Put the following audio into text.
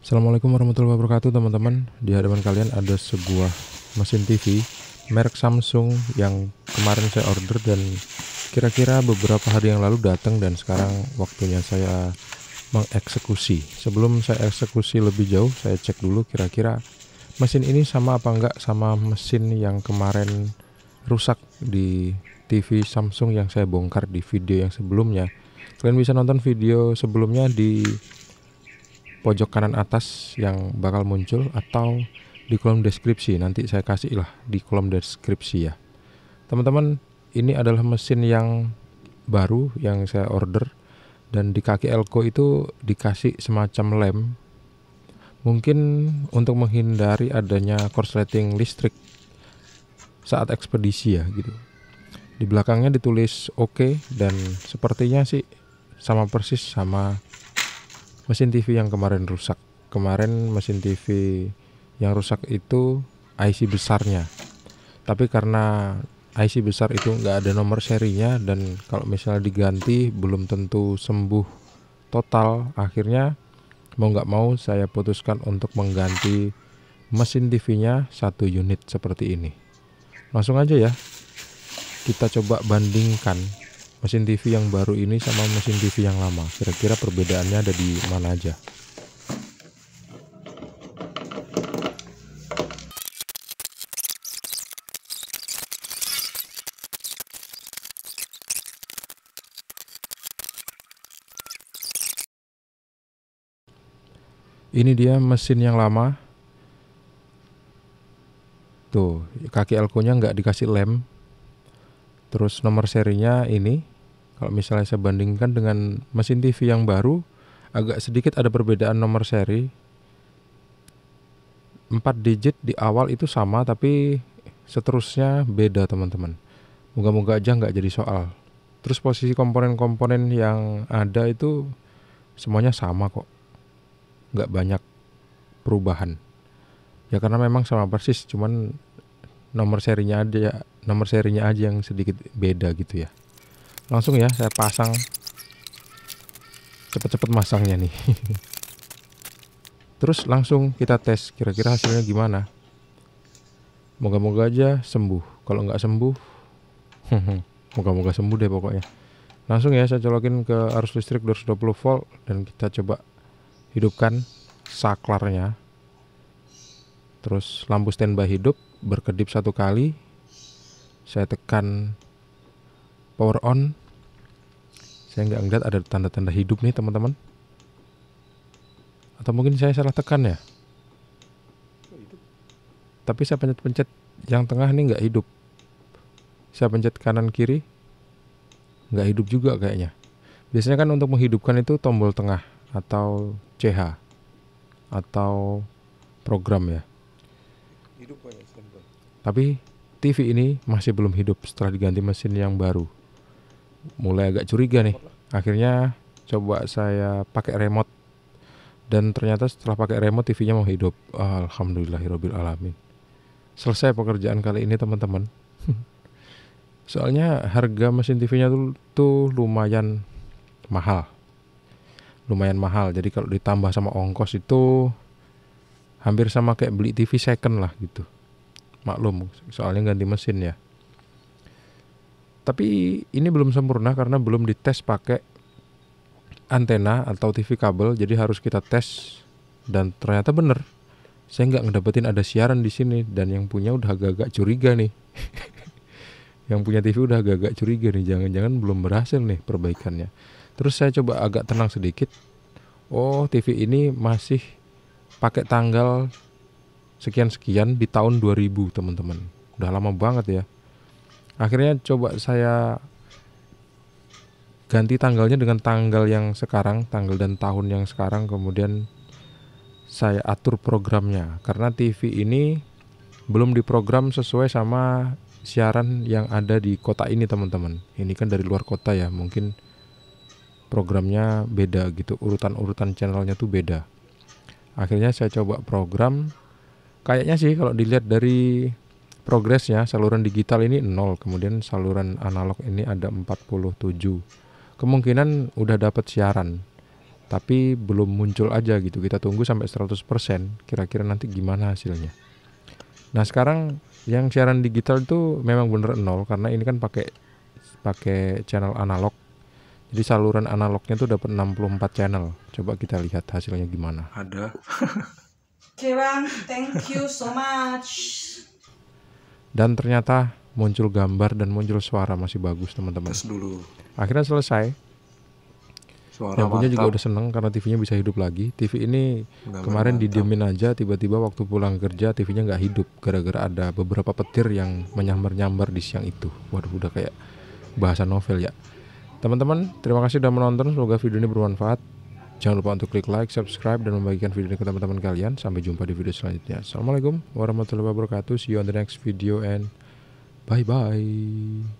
Assalamualaikum warahmatullahi wabarakatuh teman-teman Di hadapan kalian ada sebuah mesin TV merek Samsung yang kemarin saya order dan kira-kira beberapa hari yang lalu datang dan sekarang waktunya saya mengeksekusi Sebelum saya eksekusi lebih jauh saya cek dulu kira-kira mesin ini sama apa enggak sama mesin yang kemarin rusak di TV Samsung yang saya bongkar di video yang sebelumnya Kalian bisa nonton video sebelumnya di pojok kanan atas yang bakal muncul atau di kolom deskripsi nanti saya kasih lah di kolom deskripsi ya teman-teman ini adalah mesin yang baru yang saya order dan di kaki elko itu dikasih semacam lem mungkin untuk menghindari adanya korsleting listrik saat ekspedisi ya gitu di belakangnya ditulis oke okay, dan sepertinya sih sama persis sama mesin TV yang kemarin rusak. Kemarin mesin TV yang rusak itu IC besarnya. Tapi karena IC besar itu nggak ada nomor serinya dan kalau misalnya diganti belum tentu sembuh total. Akhirnya mau nggak mau saya putuskan untuk mengganti mesin TV-nya satu unit seperti ini. Langsung aja ya. Kita coba bandingkan mesin TV yang baru ini sama mesin TV yang lama kira-kira perbedaannya ada di mana aja ini dia mesin yang lama tuh kaki elko nya nggak dikasih lem terus nomor serinya ini kalau misalnya saya bandingkan dengan mesin TV yang baru, agak sedikit ada perbedaan nomor seri. 4 digit di awal itu sama tapi seterusnya beda teman-teman. Moga-moga aja nggak jadi soal. Terus posisi komponen-komponen yang ada itu semuanya sama kok. Nggak banyak perubahan. Ya karena memang sama persis, cuman nomor serinya aja, nomor serinya aja yang sedikit beda gitu ya langsung ya saya pasang cepet-cepet masangnya nih terus langsung kita tes kira-kira hasilnya gimana moga-moga aja sembuh kalau nggak sembuh moga-moga sembuh deh pokoknya langsung ya saya colokin ke arus listrik 220 volt dan kita coba hidupkan saklarnya terus lampu standby hidup berkedip satu kali saya tekan power on saya nggak ngeliat ada tanda-tanda hidup nih teman-teman atau mungkin saya salah tekan ya tapi saya pencet-pencet yang tengah nih nggak hidup saya pencet kanan kiri nggak hidup juga kayaknya biasanya kan untuk menghidupkan itu tombol tengah atau CH atau program ya hidup tapi TV ini masih belum hidup setelah diganti mesin yang baru mulai agak curiga nih akhirnya coba saya pakai remote dan ternyata setelah pakai remote TV-nya mau hidup alhamdulillahirabbil alamin selesai pekerjaan kali ini teman-teman soalnya harga mesin TV-nya tuh, tuh lumayan mahal lumayan mahal jadi kalau ditambah sama ongkos itu hampir sama kayak beli TV second lah gitu maklum soalnya ganti mesin ya tapi ini belum sempurna karena belum dites pakai antena atau TV kabel, jadi harus kita tes dan ternyata bener. Saya nggak ngedapetin ada siaran di sini dan yang punya udah agak-agak curiga nih. yang punya TV udah agak-agak curiga nih, jangan-jangan belum berhasil nih perbaikannya. Terus saya coba agak tenang sedikit. Oh, TV ini masih pakai tanggal sekian-sekian di tahun 2000, teman-teman. Udah lama banget ya akhirnya coba saya ganti tanggalnya dengan tanggal yang sekarang tanggal dan tahun yang sekarang kemudian saya atur programnya karena TV ini belum diprogram sesuai sama siaran yang ada di kota ini teman-teman ini kan dari luar kota ya mungkin programnya beda gitu urutan-urutan channelnya tuh beda akhirnya saya coba program kayaknya sih kalau dilihat dari Progresnya saluran digital ini 0 kemudian saluran analog ini ada 47 kemungkinan udah dapat siaran tapi belum muncul aja gitu kita tunggu sampai 100% kira-kira nanti gimana hasilnya nah sekarang yang siaran digital itu memang bener nol karena ini kan pakai pakai channel analog jadi saluran analognya tuh dapat 64 channel coba kita lihat hasilnya gimana ada Oke thank you so much dan ternyata muncul gambar dan muncul suara masih bagus teman-teman. Tes dulu. Akhirnya selesai. Suara yang punya juga udah seneng karena TV-nya bisa hidup lagi. TV ini Gambar kemarin didiemin aja, tiba-tiba waktu pulang kerja TV-nya nggak hidup gara-gara ada beberapa petir yang menyambar-nyambar di siang itu. Waduh udah kayak bahasa novel ya. Teman-teman, terima kasih sudah menonton. Semoga video ini bermanfaat. Jangan lupa untuk klik like, subscribe, dan membagikan video ini ke teman-teman kalian. Sampai jumpa di video selanjutnya. Assalamualaikum warahmatullahi wabarakatuh. See you on the next video and bye-bye.